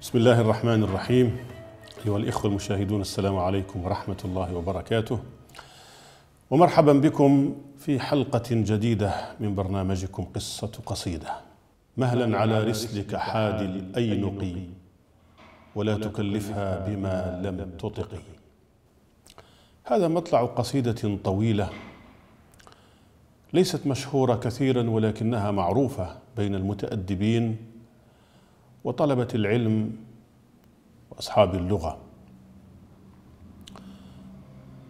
بسم الله الرحمن الرحيم أيها الإخوة المشاهدون السلام عليكم ورحمة الله وبركاته ومرحبا بكم في حلقة جديدة من برنامجكم قصة قصيدة مهلا على رسلك حاد الأينقي ولا تكلفها بما لم تطقي هذا مطلع قصيدة طويلة ليست مشهورة كثيرا ولكنها معروفة بين المتأدبين وطلبة العلم وأصحاب اللغة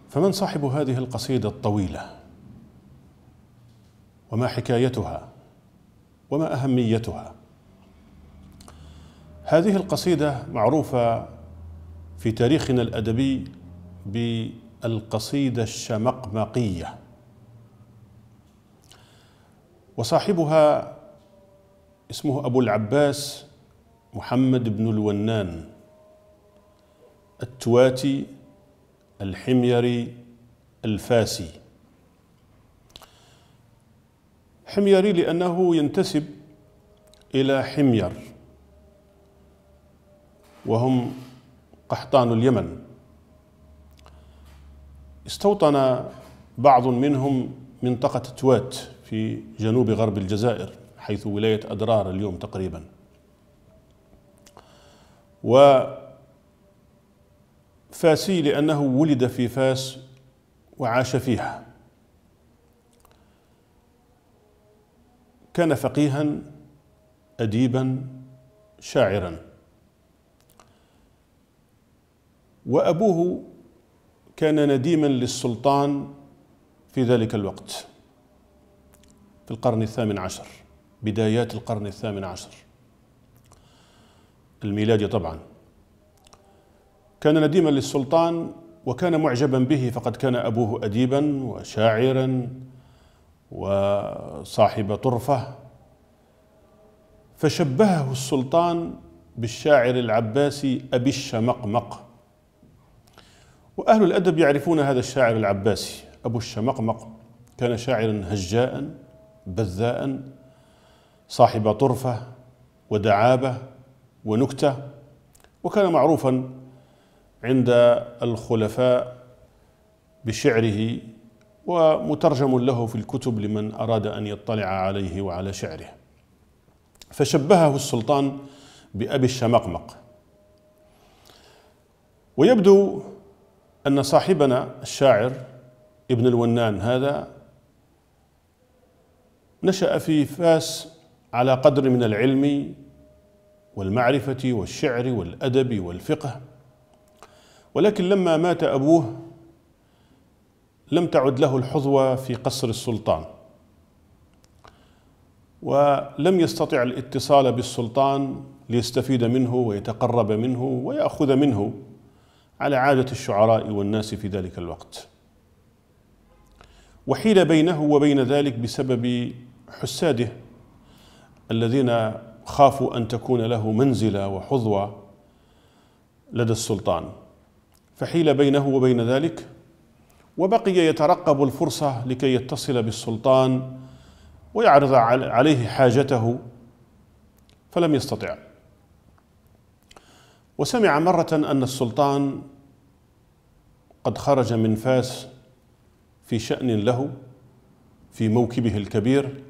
فمن صاحب هذه القصيدة الطويلة وما حكايتها وما أهميتها هذه القصيدة معروفة في تاريخنا الأدبي بالقصيدة الشمقمقية وصاحبها اسمه أبو العباس محمد بن الونان التواتي الحميري الفاسي حميري لأنه ينتسب إلى حمير وهم قحطان اليمن استوطن بعض منهم منطقة توات في جنوب غرب الجزائر حيث ولاية أدرار اليوم تقريباً وفاسي لأنه ولد في فاس وعاش فيها كان فقيها أديبا شاعرا وأبوه كان نديما للسلطان في ذلك الوقت في القرن الثامن عشر بدايات القرن الثامن عشر الميلادي طبعا كان نديما للسلطان وكان معجبا به فقد كان أبوه أديبا وشاعرا وصاحب طرفة فشبهه السلطان بالشاعر العباسي أبي الشمقمق وأهل الأدب يعرفون هذا الشاعر العباسي أبو الشمقمق كان شاعرا هجاء بذاء صاحب طرفة ودعابة ونكتة وكان معروفا عند الخلفاء بشعره ومترجم له في الكتب لمن أراد أن يطلع عليه وعلى شعره فشبهه السلطان بأبي الشمقمق ويبدو أن صاحبنا الشاعر ابن الونان هذا نشأ في فاس على قدر من العلم والمعرفة والشعر والأدب والفقه ولكن لما مات أبوه لم تعد له الحظوة في قصر السلطان ولم يستطع الاتصال بالسلطان ليستفيد منه ويتقرب منه ويأخذ منه على عادة الشعراء والناس في ذلك الوقت وحيل بينه وبين ذلك بسبب حساده الذين خافوا أن تكون له منزلة وحظوة لدى السلطان فحيل بينه وبين ذلك وبقي يترقب الفرصة لكي يتصل بالسلطان ويعرض عليه حاجته فلم يستطع وسمع مرة أن السلطان قد خرج من فاس في شأن له في موكبه الكبير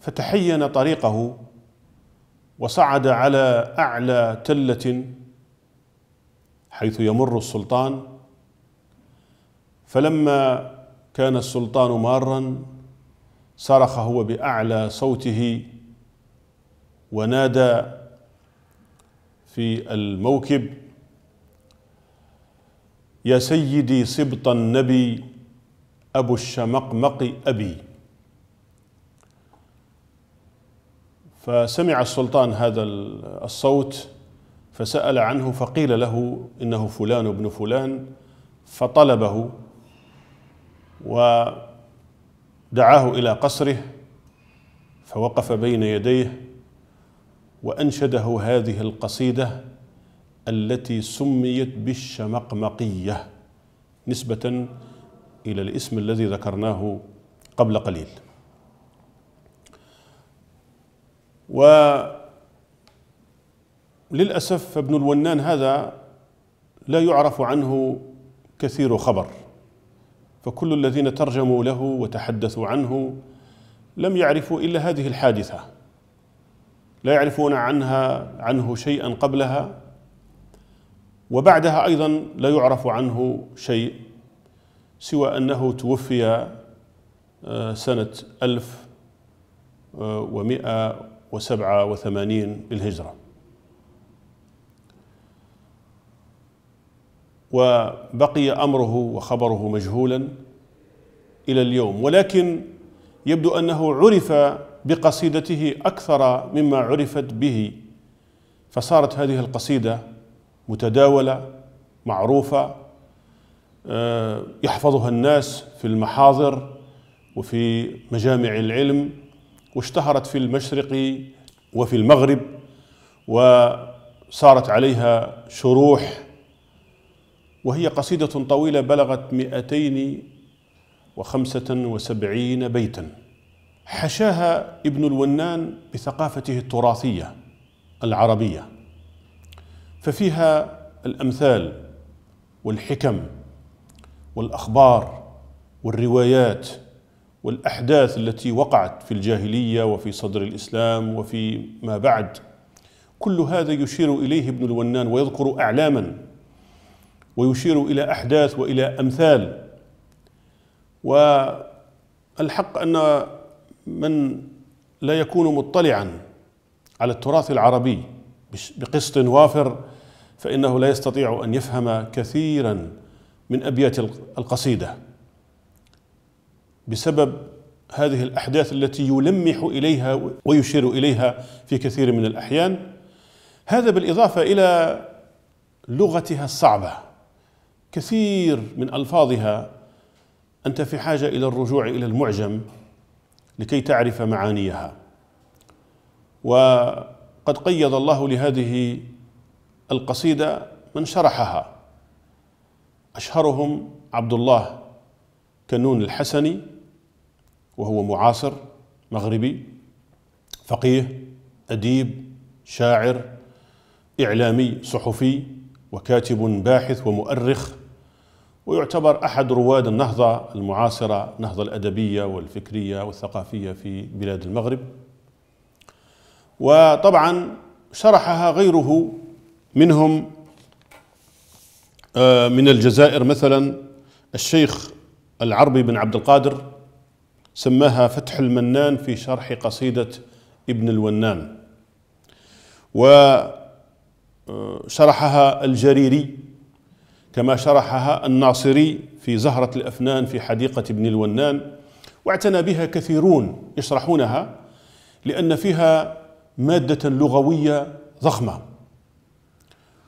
فتحين طريقه وصعد على اعلى تله حيث يمر السلطان فلما كان السلطان مارا صرخ هو باعلى صوته ونادى في الموكب يا سيدي سبط النبي ابو الشمقمق ابي فسمع السلطان هذا الصوت فسأل عنه فقيل له إنه فلان بن فلان فطلبه ودعاه إلى قصره فوقف بين يديه وأنشده هذه القصيدة التي سميت بالشمقمقية نسبة إلى الاسم الذي ذكرناه قبل قليل وللأسف ابن الونان هذا لا يعرف عنه كثير خبر فكل الذين ترجموا له وتحدثوا عنه لم يعرفوا إلا هذه الحادثة لا يعرفون عنها عنه شيئا قبلها وبعدها أيضا لا يعرف عنه شيء سوى أنه توفي آه، سنة ألف آه، ومئة وسبعة وثمانين للهجرة وبقي أمره وخبره مجهولا إلى اليوم ولكن يبدو أنه عرف بقصيدته أكثر مما عرفت به فصارت هذه القصيدة متداولة معروفة آه، يحفظها الناس في المحاضر وفي مجامع العلم واشتهرت في المشرق وفي المغرب وصارت عليها شروح وهي قصيدة طويلة بلغت مئتين وخمسة وسبعين بيتا حشاها ابن الونان بثقافته التراثية العربية ففيها الأمثال والحكم والأخبار والروايات والاحداث التي وقعت في الجاهليه وفي صدر الاسلام وفي ما بعد كل هذا يشير اليه ابن الونان ويذكر اعلاما ويشير الى احداث والى امثال والحق ان من لا يكون مطلعا على التراث العربي بقسط وافر فانه لا يستطيع ان يفهم كثيرا من ابيات القصيده بسبب هذه الأحداث التي يلمح إليها ويشير إليها في كثير من الأحيان هذا بالإضافة إلى لغتها الصعبة كثير من ألفاظها أنت في حاجة إلى الرجوع إلى المعجم لكي تعرف معانيها وقد قيض الله لهذه القصيدة من شرحها أشهرهم عبد الله كنون الحسني وهو معاصر مغربي فقيه أديب شاعر إعلامي صحفي وكاتب باحث ومؤرخ ويعتبر أحد رواد النهضة المعاصرة النهضة الأدبية والفكرية والثقافية في بلاد المغرب وطبعا شرحها غيره منهم آه، من الجزائر مثلا الشيخ العربي بن عبد القادر سماها فتح المنان في شرح قصيدة ابن الونان وشرحها آه، الجريري كما شرحها الناصري في زهرة الأفنان في حديقة ابن الونان واعتنى بها كثيرون يشرحونها لأن فيها مادة لغوية ضخمة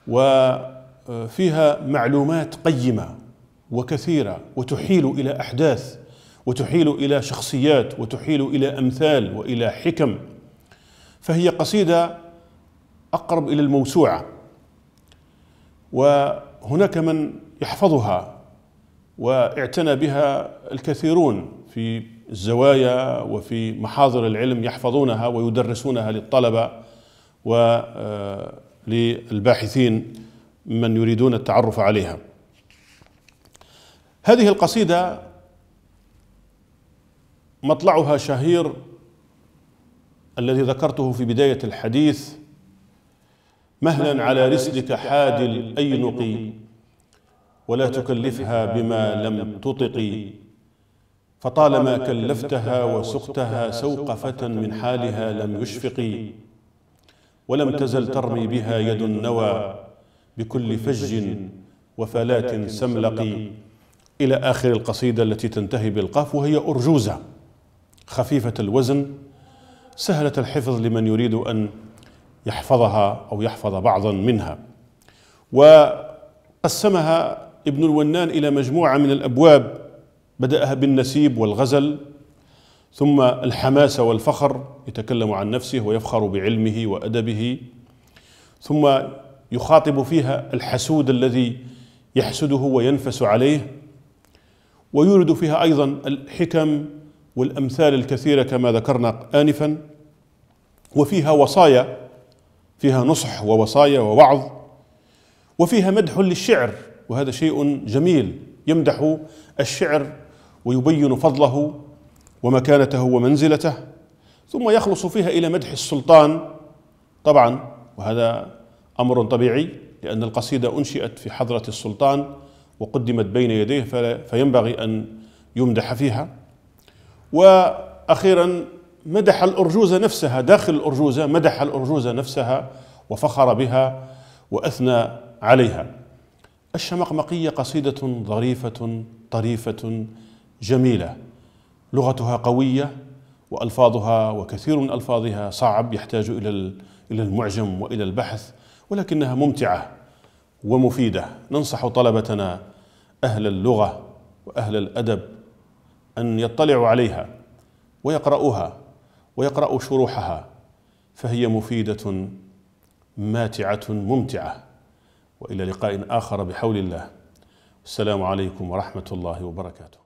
وفيها آه، معلومات قيمة وكثيرة وتحيل إلى أحداث وتحيل الى شخصيات وتحيل الى امثال والى حكم فهي قصيده اقرب الى الموسوعه وهناك من يحفظها واعتنى بها الكثيرون في الزوايا وفي محاضر العلم يحفظونها ويدرسونها للطلبه وللباحثين آه، من يريدون التعرف عليها هذه القصيده مطلعها شهير الذي ذكرته في بداية الحديث مهلا على رسلك حادي الاينق ولا تكلفها بما لم تطقي فطالما كلفتها وسقتها سوق فتى من حالها لم يشفق ولم تزل ترمي بها يد النوى بكل فج وفلات سملق إلى آخر القصيدة التي تنتهي بالقاف وهي أرجوزة خفيفة الوزن سهلة الحفظ لمن يريد أن يحفظها أو يحفظ بعضا منها وقسمها ابن الونان إلى مجموعة من الأبواب بدأها بالنسيب والغزل ثم الحماسة والفخر يتكلم عن نفسه ويفخر بعلمه وأدبه ثم يخاطب فيها الحسود الذي يحسده وينفس عليه ويورد فيها أيضا الحكم والامثال الكثيره كما ذكرنا انفا وفيها وصايا فيها نصح ووصايا ووعظ وفيها مدح للشعر وهذا شيء جميل يمدح الشعر ويبين فضله ومكانته ومنزلته ثم يخلص فيها الى مدح السلطان طبعا وهذا امر طبيعي لان القصيده انشئت في حضره السلطان وقدمت بين يديه فينبغي ان يمدح فيها واخيرا مدح الارجوزه نفسها داخل الارجوزه مدح الارجوزه نفسها وفخر بها واثنى عليها الشمقمقيه قصيده ظريفه طريفه جميله لغتها قويه والفاظها وكثير من الفاظها صعب يحتاج الى الى المعجم والى البحث ولكنها ممتعه ومفيده ننصح طلبتنا اهل اللغه واهل الادب أن يطلعوا عليها ويقرؤوها ويقرأوا شروحها فهي مفيدة ماتعة ممتعة وإلى لقاء آخر بحول الله السلام عليكم ورحمة الله وبركاته